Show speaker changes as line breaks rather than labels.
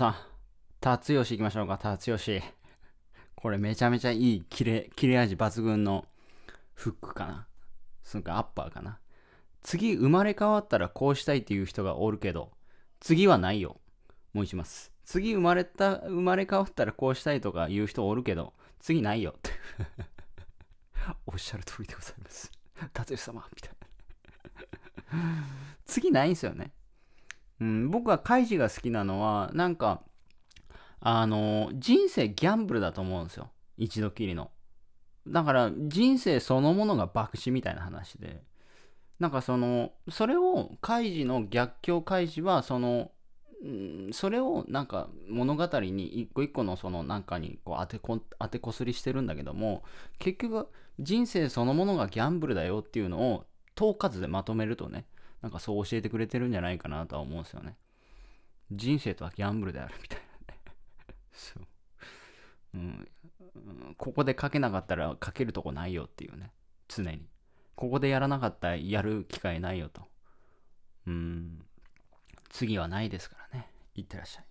あ、達吉行きましょうか、達吉。これめちゃめちゃいい切れ、切れ味抜群のフックかな。そんかアッパーかな。次生まれ変わったらこうしたいっていう人がおるけど、次はないよ。もう一ます。次生まれた、生まれ変わったらこうしたいとか言う人おるけど、次ないよっておっしゃる通りでございます。達吉様、みたいな次ないんすよね。うん、僕はカイジが好きなのは、なんか、あの、人生ギャンブルだと思うんですよ。一度きりの。だから人生そのものが博死みたいな話で。なんかその、それを、カイジの逆境カイジは、その、それをなんか物語に一個一個のそのなんかにこう当てこ当てこすりしてるんだけども結局人生そのものがギャンブルだよっていうのを統括でまとめるとねなんかそう教えてくれてるんじゃないかなとは思うんですよね。人生とはギャンブルであるみたいなねそう、うん。ここで書けなかったら書けるとこないよっていうね。常に。ここでやらなかったらやる機会ないよと。うん。次はないですからね。いってらっしゃい。